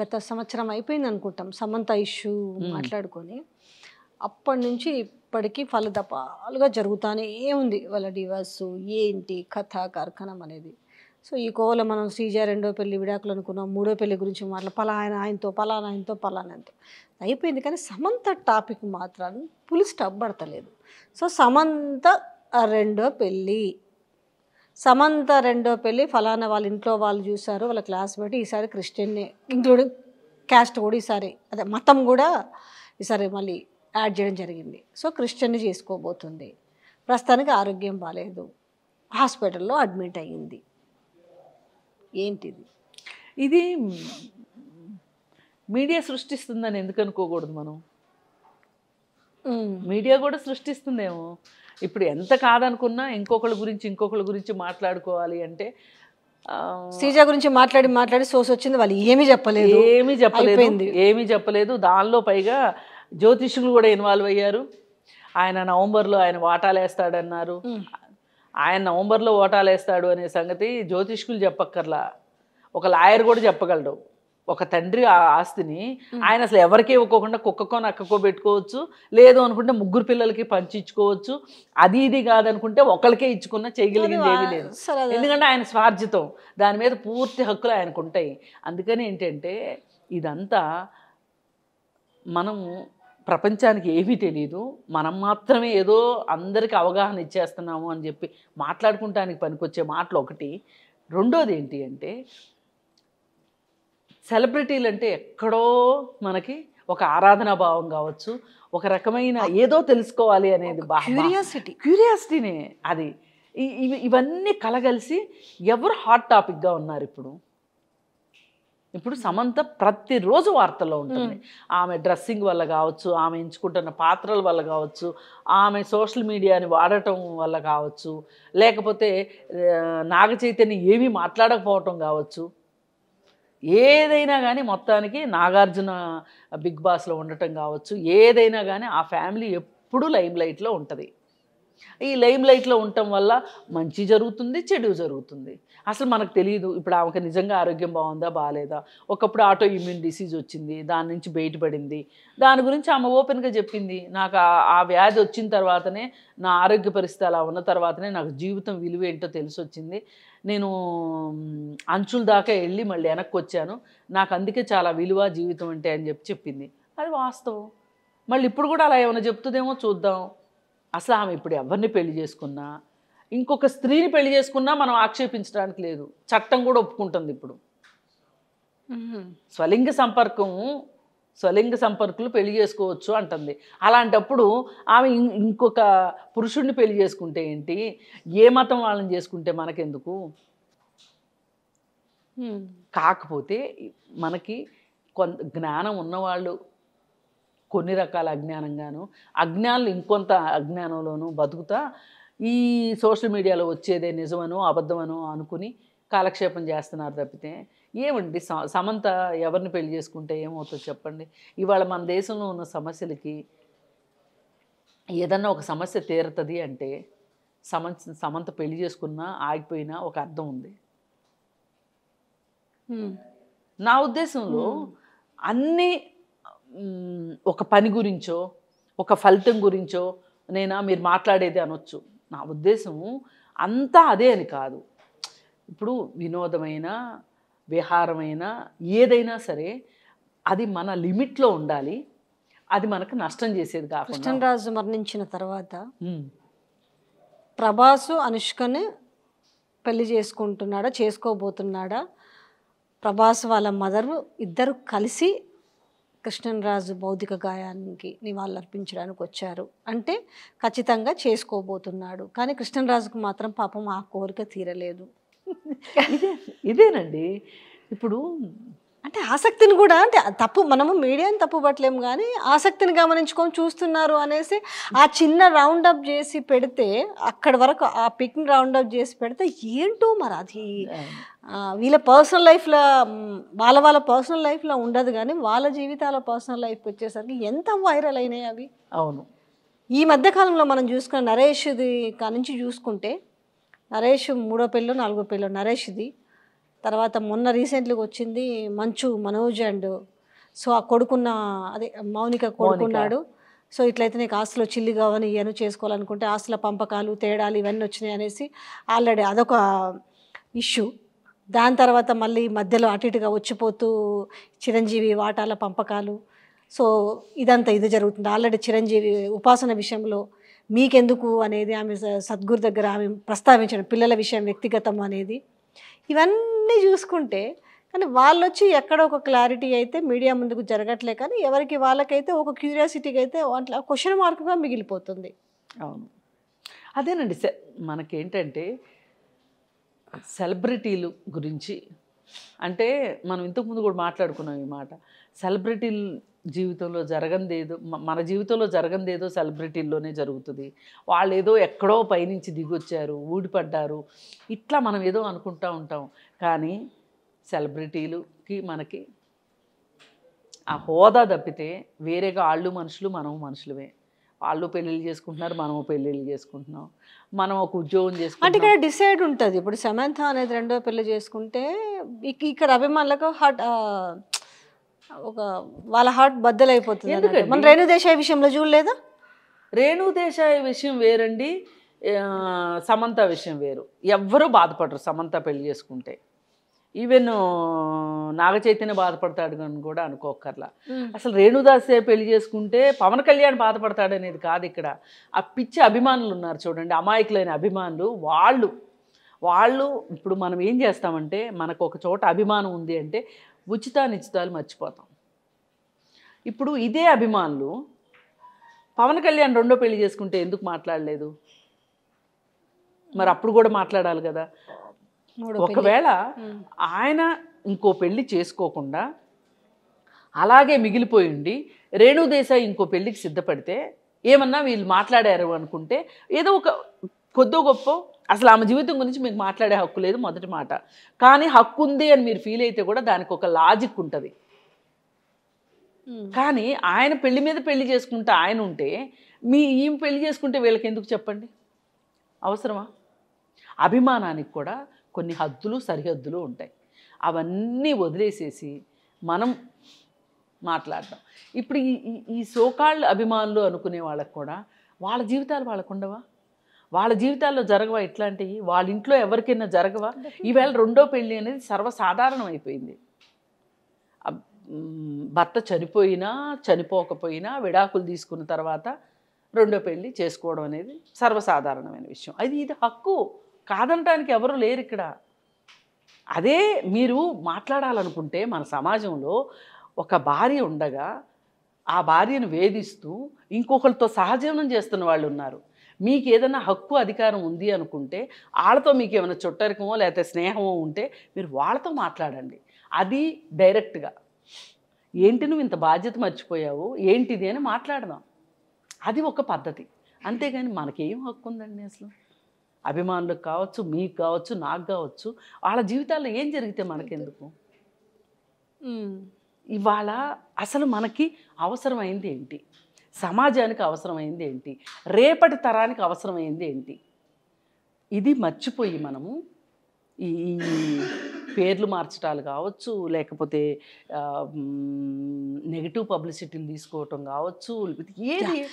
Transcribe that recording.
గత సంవత్సరం అయిపోయింది అనుకుంటాం సమంత ఇష్యూ మాట్లాడుకొని అప్పటి నుంచి ఇప్పటికీ ఫలదపాలుగా జరుగుతానే ఉంది వాళ్ళ డివర్స్ ఏంటి కథ కార్ఖనం అనేది సో ఈ కోవల మనం శ్రీజా రెండో పెళ్లి విడాకులు అనుకున్నాం మూడో పెళ్లి గురించి మాట్లా పలానా ఆయనతో పలాన ఆయనతో పలానా అయిపోయింది కానీ సమంత టాపిక్ మాత్రం పులి స్టబ్ పడతలేదు సో సమంత రెండో పెళ్ళి సమంత రెండో పెళ్ళి ఫలానా వాళ్ళ ఇంట్లో వాళ్ళు చూశారు వాళ్ళ క్లాస్మేట్ ఈసారి క్రిస్టియన్ని ఇంక్లూడింగ్ క్యాస్ట్ కూడా ఈసారి అదే మతం కూడా ఈసారి మళ్ళీ యాడ్ చేయడం జరిగింది సో క్రిస్టియన్ని చేసుకోబోతుంది ప్రస్తుతానికి ఆరోగ్యం బాగాలేదు హాస్పిటల్లో అడ్మిట్ అయ్యింది ఏంటిది ఇది మీడియా సృష్టిస్తుందని ఎందుకు అనుకోకూడదు మనం మీడియా కూడా సృష్టిస్తుందేమో ఇప్పుడు ఎంత కాదనుకున్నా ఇంకొకళ్ళ గురించి ఇంకొకళ్ళ గురించి మాట్లాడుకోవాలి అంటే శ్రీజ గురించి మాట్లాడి మాట్లాడి సోస్ వచ్చింది వాళ్ళు ఏమి చెప్పలేదు ఏమి చెప్పలేదు ఏమీ చెప్పలేదు దానిలో పైగా జ్యోతిష్యులు కూడా ఇన్వాల్వ్ అయ్యారు ఆయన నవంబర్లో ఆయన వాటాలు వేస్తాడన్నారు ఆయన నవంబర్లో ఓటాలు వేస్తాడు అనే సంగతి జ్యోతిష్కులు చెప్పక్కర్లా ఒక లాయర్ కూడా చెప్పగలడు ఒక తండ్రి ఆ ఆస్తిని ఆయన అసలు ఎవరికి ఇవ్వకోకుండా కుక్కకో నక్కకో పెట్టుకోవచ్చు లేదు అనుకుంటే ముగ్గురు పిల్లలకి పంచుకోవచ్చు అది ఇది కాదనుకుంటే ఒకరికే ఇచ్చుకున్న చేయగలిగింది ఏమీ లేదు ఎందుకంటే ఆయన స్వార్థితం దాని మీద పూర్తి హక్కులు ఆయనకు ఉంటాయి అందుకని ఏంటంటే ఇదంతా మనము ప్రపంచానికి ఏమీ తెలియదు మనం మాత్రమే ఏదో అందరికీ అవగాహన ఇచ్చేస్తున్నాము అని చెప్పి మాట్లాడుకుంటానికి పనికొచ్చే మాటలు ఒకటి రెండోది ఏంటి అంటే సెలబ్రిటీలు అంటే ఎక్కడో మనకి ఒక ఆరాధనా భావం కావచ్చు ఒక రకమైన ఏదో తెలుసుకోవాలి అనేది క్యూరియాసిటీ క్యూరియాసిటీనే అది ఇవన్నీ కలగలిసి ఎవరు హాట్ టాపిక్గా ఉన్నారు ఇప్పుడు ఇప్పుడు సమంత ప్రతిరోజు వార్తల్లో ఉంటుంది ఆమె డ్రెస్సింగ్ వల్ల కావచ్చు ఆమె ఎంచుకుంటున్న పాత్రల వల్ల కావచ్చు ఆమె సోషల్ మీడియాని వాడటం వల్ల కావచ్చు లేకపోతే నాగ చైతన్యం ఏమీ మాట్లాడకపోవటం కావచ్చు ఏదైనా కానీ మొత్తానికి నాగార్జున బిగ్ బాస్లో ఉండటం కావచ్చు ఏదైనా కానీ ఆ ఫ్యామిలీ ఎప్పుడూ లైట్లో ఉంటుంది ఈ లైమ్ లైట్లో ఉండటం వల్ల మంచి జరుగుతుంది చెడు జరుగుతుంది అసలు మనకు తెలియదు ఇప్పుడు ఆమెకు నిజంగా ఆరోగ్యం బాగుందా బాగాలేదా ఒకప్పుడు ఆటో ఇమ్యూన్ డిసీజ్ వచ్చింది దాని నుంచి బయటపడింది దాని గురించి ఆమె ఓపెన్గా చెప్పింది నాకు ఆ వ్యాధి వచ్చిన తర్వాతనే నా ఆరోగ్య పరిస్థితి అలా ఉన్న తర్వాతనే నాకు జీవితం విలువ ఏంటో తెలిసి వచ్చింది నేను అంచుల దాకా వెళ్ళి మళ్ళీ వెనక్కి వచ్చాను నాకు అందుకే చాలా విలువ జీవితం అంటే అని చెప్పి చెప్పింది అది వాస్తవం మళ్ళీ ఇప్పుడు కూడా అలా ఏమైనా చెప్తుందేమో చూద్దాం అసలు ఆమె ఇప్పుడు ఎవరిని పెళ్లి చేసుకున్నా ఇంకొక స్త్రీని పెళ్లి చేసుకున్నా మనం ఆక్షేపించడానికి లేదు చట్టం కూడా ఒప్పుకుంటుంది ఇప్పుడు స్వలింగ సంపర్కం స్వలింగ సంపర్కులు పెళ్లి చేసుకోవచ్చు అంటుంది అలాంటప్పుడు ఆమె ఇంకొక పురుషుడిని పెళ్లి చేసుకుంటే ఏంటి ఏ మతం వాళ్ళని చేసుకుంటే మనకెందుకు కాకపోతే మనకి కొంత జ్ఞానం ఉన్నవాళ్ళు కొన్ని రకాల అజ్ఞానంగాను అజ్ఞానులు ఇంకొంత అజ్ఞానంలోనూ బతుకుతా ఈ సోషల్ మీడియాలో వచ్చేదే నిజమనో అబద్ధమనో అనుకుని కాలక్షేపం చేస్తున్నారు తప్పితే ఏమండి సమంత ఎవరిని పెళ్లి చేసుకుంటే ఏమవుతుందో చెప్పండి ఇవాళ మన దేశంలో ఉన్న సమస్యలకి ఏదన్నా ఒక సమస్య తీరుతుంది అంటే సమంత పెళ్లి చేసుకున్నా ఆగిపోయినా ఒక అర్థం ఉంది నా ఉద్దేశంలో అన్నీ ఒక పని గురించో ఒక ఫలితం గురించో నేనా మీరు మాట్లాడేది అనొచ్చు నా ఉద్దేశం అంతా అదే అని కాదు ఇప్పుడు వినోదమైన విహారమైన ఏదైనా సరే అది మన లిమిట్లో ఉండాలి అది మనకు నష్టం చేసేది కాదు కృష్ణరాజు మరణించిన తర్వాత ప్రభాసు అనుష్కని పెళ్లి చేసుకుంటున్నాడా చేసుకోబోతున్నాడా ప్రభాస్ వాళ్ళ మదరు ఇద్దరు కలిసి కృష్ణరాజు భౌతిక గాయానికి నివాళులర్పించడానికి వచ్చారు అంటే ఖచ్చితంగా చేసుకోబోతున్నాడు కానీ కృష్ణరాజుకు మాత్రం పాపం ఆ కోరిక తీరలేదు ఇదే ఇదేనండి ఇప్పుడు అంటే ఆసక్తిని కూడా అంటే తప్పు మనము మీడియాని తప్పు పట్టలేము కానీ ఆసక్తిని గమనించుకొని చూస్తున్నారు అనేసి ఆ చిన్న రౌండ్ అప్ చేసి పెడితే అక్కడి వరకు ఆ పిక్ని రౌండ్ అప్ చేసి పెడితే ఏంటో మరి అది వీళ్ళ పర్సనల్ లైఫ్లో వాళ్ళ వాళ్ళ పర్సనల్ లైఫ్లో ఉండదు కానీ వాళ్ళ జీవితాల పర్సనల్ లైఫ్కి వచ్చేసరికి ఎంత వైరల్ అయినాయి అవి అవును ఈ మధ్యకాలంలో మనం చూసుకున్న నరేష్ది కానించి చూసుకుంటే నరేష్ మూడో పెళ్ళో నాలుగో పెళ్ళో నరేష్ది తర్వాత మొన్న రీసెంట్గా వచ్చింది మంచు మనోజ్ అండ్ సో ఆ కొడుకున్న అదే మౌనిక కొడుకున్నాడు సో ఇట్లయితే నీకు ఆస్తులో చిల్లి కావని ఇవన్నీ చేసుకోవాలనుకుంటే ఆస్తుల పంపకాలు తేడాలు ఇవన్నీ వచ్చినాయి అనేసి ఆల్రెడీ అదొక ఇష్యూ దాని తర్వాత మళ్ళీ మధ్యలో అటు ఇటుగా వచ్చిపోతూ చిరంజీవి వాటాల పంపకాలు సో ఇదంతా ఇది జరుగుతుంది ఆల్రెడీ చిరంజీవి ఉపాసన విషయంలో మీకెందుకు అనేది ఆమె సద్గురు దగ్గర ఆమె ప్రస్తావించడం పిల్లల విషయం వ్యక్తిగతం అనేది ఇవన్నీ చూసుకుంటే కానీ వాళ్ళు వచ్చి ఎక్కడ ఒక క్లారిటీ అయితే మీడియా ముందుకు జరగట్లే కానీ ఎవరికి వాళ్ళకైతే ఒక క్యూరియాసిటీకి అయితే అట్లా క్వశ్చన్ మార్క్గా మిగిలిపోతుంది అవును అదేనండి మనకేంటంటే సెలబ్రిటీలు గురించి అంటే మనం ఇంతకుముందు కూడా మాట్లాడుకున్నాం ఈ మాట సెలబ్రిటీలు జీవితంలో జరగందేదో మన జీవితంలో జరగందేదో సెలబ్రిటీల్లోనే జరుగుతుంది వాళ్ళు ఏదో ఎక్కడో పైనుంచి దిగొచ్చారు ఊడిపడ్డారు ఇట్లా మనం ఏదో అనుకుంటూ ఉంటాం కానీ సెలబ్రిటీలుకి మనకి ఆ హోదా తప్పితే వేరేగా వాళ్ళు మనుషులు మనము మనుషులమే వాళ్ళు పెళ్ళిళ్ళు చేసుకుంటున్నారు మనము పెళ్ళిళ్ళు చేసుకుంటున్నాం మనం ఒక ఉద్యోగం చేసుకుంటాం అంటే ఇక్కడ డిసైడ్ ఉంటుంది ఇప్పుడు సమంత అనేది రెండో పెళ్ళి చేసుకుంటే ఇక్కడ అభిమానులకు హట్ ఒక వాళ్ళ హార్ట్ బద్దలైపోతుంది ఎందుకంటే మన రేణు విషయంలో చూడలేదా రేణు దేశాయ విషయం వేరండి సమంత విషయం వేరు ఎవ్వరూ బాధపడరు సమంత పెళ్లి చేసుకుంటే ఈవెన్ నాగ చైతన్య బాధపడతాడు అని కూడా అనుకోకర్లా అసలు రేణుదాసే పెళ్లి చేసుకుంటే పవన్ కళ్యాణ్ బాధపడతాడు అనేది కాదు ఇక్కడ ఆ పిచ్చి అభిమానులు ఉన్నారు చూడండి అమాయకులైన అభిమానులు వాళ్ళు వాళ్ళు ఇప్పుడు మనం ఏం చేస్తామంటే మనకు ఒక చోట అభిమానం ఉంది అంటే ఉచితానిచితాలు మర్చిపోతాం ఇప్పుడు ఇదే అభిమానులు పవన్ కళ్యాణ్ రెండో పెళ్లి చేసుకుంటే ఎందుకు మాట్లాడలేదు మరి అప్పుడు కూడా మాట్లాడాలి కదా ఒకవేళ ఆయన ఇంకో పెళ్లి చేసుకోకుండా అలాగే మిగిలిపోయి ఉండి రేణుదేశాయి ఇంకో పెళ్లికి సిద్ధపడితే ఏమన్నా వీళ్ళు మాట్లాడారు అనుకుంటే ఏదో ఒక కొద్దో గొప్ప అసలు ఆమె జీవితం గురించి మీకు మాట్లాడే హక్కు లేదు మొదటి మాట కానీ హక్కు ఉంది అని మీరు ఫీల్ అయితే కూడా దానికి ఒక లాజిక్ ఉంటుంది కానీ ఆయన పెళ్లి మీద పెళ్లి చేసుకుంటే ఆయన ఉంటే మీ ఈ పెళ్లి చేసుకుంటే వీళ్ళకి ఎందుకు చెప్పండి అవసరమా అభిమానానికి కూడా కొన్ని హద్దులు సరిహద్దులు ఉంటాయి అవన్నీ వదిలేసేసి మనం మాట్లాడడం ఇప్పుడు ఈ ఈ సోకాళ్ళు అభిమానులు అనుకునే వాళ్ళకు కూడా వాళ్ళ జీవితాలు వాళ్ళకు ఉండవా వాళ్ళ జీవితాల్లో జరగవా ఇట్లాంటివి వాళ్ళ ఇంట్లో ఎవరికైనా జరగవా ఈవేళ రెండో పెళ్ళి అనేది సర్వసాధారణం అయిపోయింది భర్త చనిపోయినా చనిపోకపోయినా విడాకులు తీసుకున్న తర్వాత రెండో పెళ్ళి చేసుకోవడం అనేది సర్వసాధారణమైన విషయం అది ఇది హక్కు కాదనటానికి ఎవరు లేరు ఇక్కడ అదే మీరు మాట్లాడాలనుకుంటే మన సమాజంలో ఒక భార్య ఉండగా ఆ భార్యను వేధిస్తూ ఇంకొకరితో సహజీవనం చేస్తున్న వాళ్ళు ఉన్నారు మీకు ఏదైనా హక్కు అధికారం ఉంది అనుకుంటే వాళ్ళతో మీకు ఏమైనా చుట్టరికమో లేకపోతే స్నేహమో ఉంటే మీరు వాళ్ళతో మాట్లాడండి అది డైరెక్ట్గా ఏంటి నువ్వు ఇంత బాధ్యత మర్చిపోయావు ఏంటిది అని మాట్లాడదాం అది ఒక పద్ధతి అంతేగాని మనకేం హక్కు ఉందండి అసలు అభిమానులకు కావచ్చు మీకు కావచ్చు నాకు కావచ్చు వాళ్ళ జీవితాల్లో ఏం జరిగితే మనకెందుకు ఇవాళ అసలు మనకి అవసరమైంది ఏంటి సమాజానికి అవసరమైంది ఏంటి రేపటి తరానికి అవసరమైంది ఏంటి ఇది మర్చిపోయి మనము ఈ పేర్లు మార్చటాలు కావచ్చు లేకపోతే నెగిటివ్ పబ్లిసిటీలు తీసుకోవటం కావచ్చు ఏది